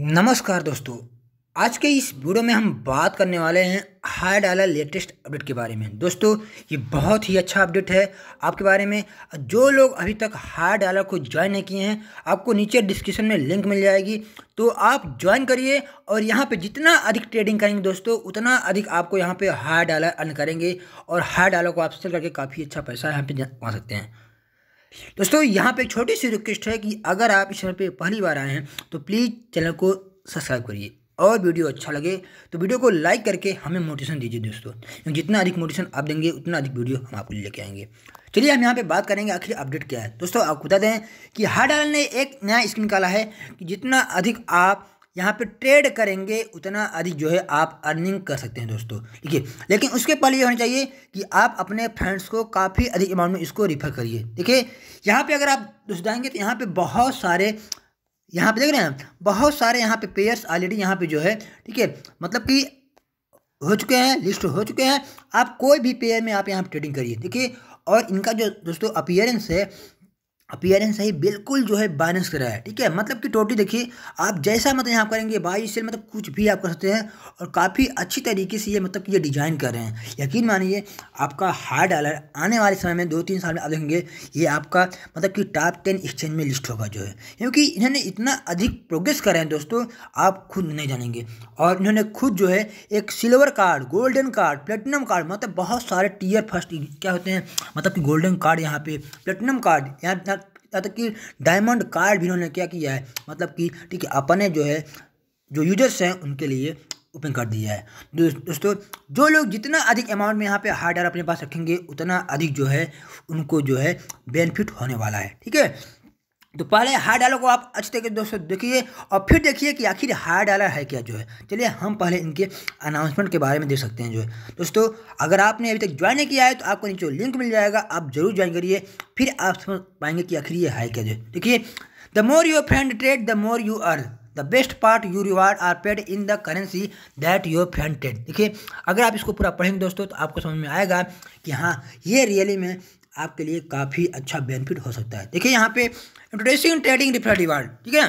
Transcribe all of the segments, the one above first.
नमस्कार दोस्तों आज के इस वीडियो में हम बात करने वाले हैं हाई डाला लेटेस्ट अपडेट के बारे में दोस्तों ये बहुत ही अच्छा अपडेट है आपके बारे में जो लोग अभी तक हाई डाला को ज्वाइन नहीं किए हैं आपको नीचे डिस्क्रिप्शन में लिंक मिल जाएगी तो आप ज्वाइन करिए और यहाँ पे जितना अधिक ट्रेडिंग करेंगे दोस्तों उतना अधिक आपको यहाँ पर हाई डाला अर्न करेंगे और हाई डाला को आप सेल करके काफ़ी अच्छा पैसा यहाँ पर जमा सकते हैं दोस्तों यहाँ पे एक छोटी सी रिक्वेस्ट है कि अगर आप इस चैनल पे पहली बार आए हैं तो प्लीज़ चैनल को सब्सक्राइब करिए और वीडियो अच्छा लगे तो वीडियो को लाइक करके हमें मोटिवेशन दीजिए दोस्तों जितना अधिक मोटिवेशन आप देंगे उतना अधिक वीडियो हम आपको लेके आएंगे चलिए हम यहाँ पे बात करेंगे आखिर अपडेट क्या है दोस्तों आपको बता दें कि डाल ने एक नया स्क्रीन निकाला है कि जितना अधिक आप यहाँ पे ट्रेड करेंगे उतना अधिक जो है आप अर्निंग कर सकते हैं दोस्तों ठीक है लेकिन उसके पहले ये होना चाहिए कि आप अपने फ्रेंड्स को काफ़ी अधिक अमाउंट में इसको रिफर करिए देखिए यहाँ पे अगर आप दोस्त जाएंगे तो यहाँ पे बहुत सारे यहाँ पे देख रहे हैं बहुत सारे यहाँ पे पेयर्स ऑलरेडी यहाँ पर जो है ठीक है मतलब कि हो चुके हैं लिस्ट हो चुके हैं आप कोई भी पेयर में आप यहाँ पर ट्रेडिंग करिए देखिए और इनका जो दोस्तों अपियरेंस है अपियरेंस सही बिल्कुल जो है बैलेंस रहा है ठीक है मतलब कि टोटली देखिए आप जैसा मतलब यहाँ करेंगे बाई सेल मतलब कुछ भी आप कर सकते हैं और काफ़ी अच्छी तरीके से ये मतलब कि ये डिजाइन कर रहे हैं यकीन मानिए आपका हार डॉलर आने वाले समय में दो तीन साल में आप देखेंगे ये आपका मतलब कि टॉप टेन एक्सचेंज में लिस्ट होगा जो है क्योंकि इन्होंने इतना अधिक प्रोग्रेस करा है दोस्तों आप खुद नहीं जानेंगे और इन्होंने खुद जो है एक silver card golden card platinum card मतलब बहुत सारे टीयर फर्स्ट क्या होते हैं मतलब कि गोल्डन कार्ड यहाँ पे प्लेटिनम कार्ड यहाँ यहाँ तक तो कि डायमंड कार्ड भी इन्होंने क्या किया है मतलब कि ठीक है अपने जो है जो यूजर्स हैं उनके लिए ओपन कर दिया है दोस्तों जो लोग जितना अधिक अमाउंट में यहाँ पे हार्ड अपने पास रखेंगे उतना अधिक जो है उनको जो है बेनिफिट होने वाला है ठीक है तो पहले हार डालो को आप अच्छे तरीके दोस्तों देखिए और फिर देखिए कि आखिर हार डालर है क्या जो है चलिए हम पहले इनके अनाउंसमेंट के बारे में देख सकते हैं जो है दोस्तों अगर आपने अभी तक ज्वाइन नहीं किया है तो आपको नीचे लिंक मिल जाएगा आप जरूर ज्वाइन करिए फिर आप समझ पाएंगे कि आखिर ये है क्या जो है देखिए the more your friend trade the more you earn the best part you reward are paid in the currency that your friend trade देखिए अगर आप इसको पूरा पढ़ेंगे दोस्तों तो आपको समझ में आएगा कि हाँ ये रियली में आपके लिए काफ़ी अच्छा बेनिफिट हो सकता है देखिए यहाँ पे इंट्रोड्यूसिंग ट्रेडिंग रिफर रिवार्ड ठीक है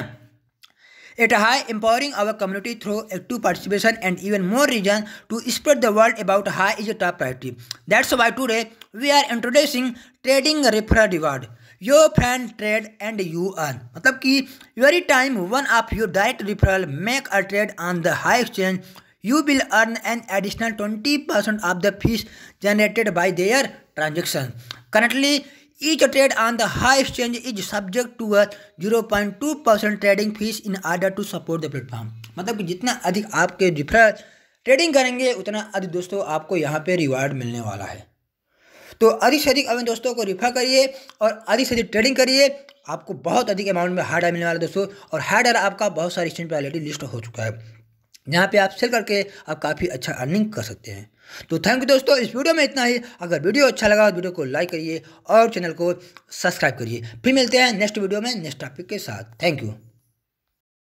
at Hi empowering our community through active participation and even more reason to spread the world about Hi is a top priority that's why today we are introducing trading refer reward your friend trade and you earn मतलब कि every time one of your direct referral make a trade on the Hi exchange you will earn an additional twenty percent of the fees generated by there transaction trade on the Hi exchange is subject to a zero point two percent trading fees in order to support the platform मतलब कि जितना अधिक आपके refer trading करेंगे उतना अधिक दोस्तों आपको यहाँ पे रिवार्ड मिलने वाला है तो अधिक से अधिक अपने दोस्तों को रिफर करिए और अधिक से अधिक ट्रेडिंग करिए आपको बहुत अधिक अमाउंट में हार्डर मिलने वाला है दोस्तों और हार्डर आपका बहुत सारी एक्सचेंज पर ऑलरेडी लिस्ट हो चुका है जहाँ पे आप सेल करके आप काफ़ी अच्छा अर्निंग कर सकते हैं तो थैंक यू दोस्तों इस वीडियो में इतना ही अगर वीडियो अच्छा लगा तो वीडियो को लाइक करिए और चैनल को सब्सक्राइब करिए फिर मिलते हैं नेक्स्ट वीडियो में नेक्स्ट टॉपिक के साथ थैंक यू